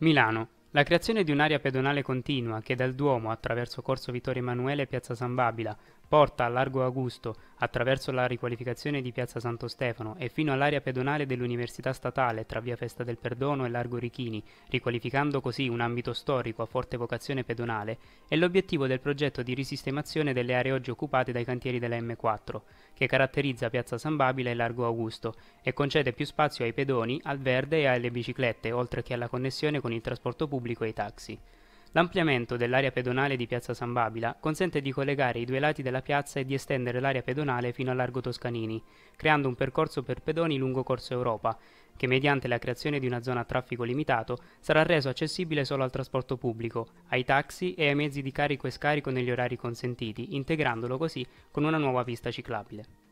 Milano. La creazione di un'area pedonale continua che dal Duomo attraverso Corso Vittorio Emanuele e Piazza San Babila porta a Largo Augusto, attraverso la riqualificazione di Piazza Santo Stefano e fino all'area pedonale dell'Università Statale tra via Festa del Perdono e Largo Richini, riqualificando così un ambito storico a forte vocazione pedonale, è l'obiettivo del progetto di risistemazione delle aree oggi occupate dai cantieri della M4, che caratterizza Piazza San Babila e Largo Augusto e concede più spazio ai pedoni, al verde e alle biciclette, oltre che alla connessione con il trasporto pubblico e i taxi. L'ampliamento dell'area pedonale di Piazza San Babila consente di collegare i due lati della piazza e di estendere l'area pedonale fino a Largo Toscanini, creando un percorso per pedoni lungo Corso Europa, che mediante la creazione di una zona a traffico limitato sarà reso accessibile solo al trasporto pubblico, ai taxi e ai mezzi di carico e scarico negli orari consentiti, integrandolo così con una nuova pista ciclabile.